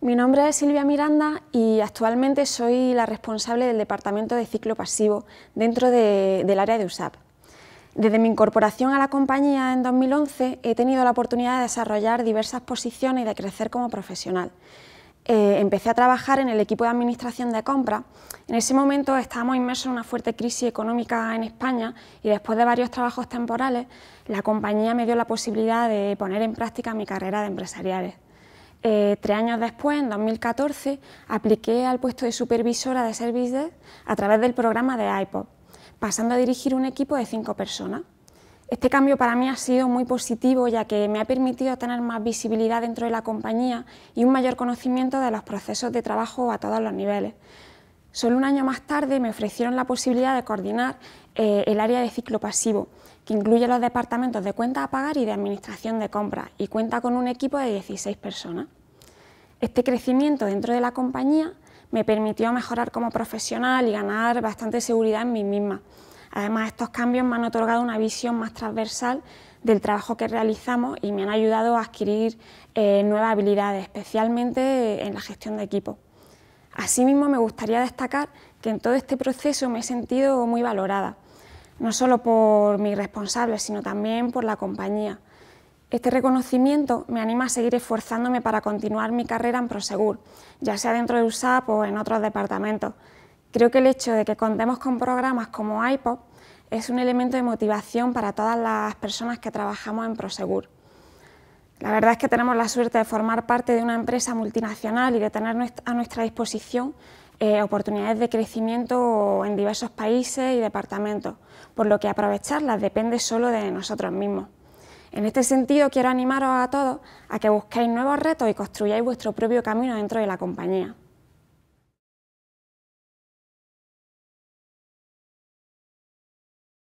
Mi nombre es Silvia Miranda y actualmente soy la responsable del Departamento de Ciclo Pasivo dentro del área de USAP. Desde mi incorporación a la compañía en 2011 he tenido la oportunidad de desarrollar diversas posiciones y de crecer como profesional. Eh, empecé a trabajar en el equipo de administración de compra. En ese momento estábamos inmersos en una fuerte crisis económica en España y después de varios trabajos temporales, la compañía me dio la posibilidad de poner en práctica mi carrera de empresariales. Eh, tres años después, en 2014, apliqué al puesto de supervisora de Services a través del programa de iPod, pasando a dirigir un equipo de cinco personas. Este cambio para mí ha sido muy positivo ya que me ha permitido tener más visibilidad dentro de la compañía y un mayor conocimiento de los procesos de trabajo a todos los niveles. Solo un año más tarde me ofrecieron la posibilidad de coordinar eh, el área de ciclo pasivo, que incluye los departamentos de cuenta a pagar y de administración de compras, y cuenta con un equipo de 16 personas. Este crecimiento dentro de la compañía me permitió mejorar como profesional y ganar bastante seguridad en mí misma. Además, estos cambios me han otorgado una visión más transversal del trabajo que realizamos y me han ayudado a adquirir eh, nuevas habilidades, especialmente en la gestión de equipo. Asimismo, me gustaría destacar que en todo este proceso me he sentido muy valorada, no solo por mis responsables, sino también por la compañía. Este reconocimiento me anima a seguir esforzándome para continuar mi carrera en Prosegur, ya sea dentro de USAP o en otros departamentos. Creo que el hecho de que contemos con programas como IPOP es un elemento de motivación para todas las personas que trabajamos en Prosegur. La verdad es que tenemos la suerte de formar parte de una empresa multinacional y de tener a nuestra disposición eh, oportunidades de crecimiento en diversos países y departamentos, por lo que aprovecharlas depende solo de nosotros mismos. En este sentido, quiero animaros a todos a que busquéis nuevos retos y construyáis vuestro propio camino dentro de la compañía.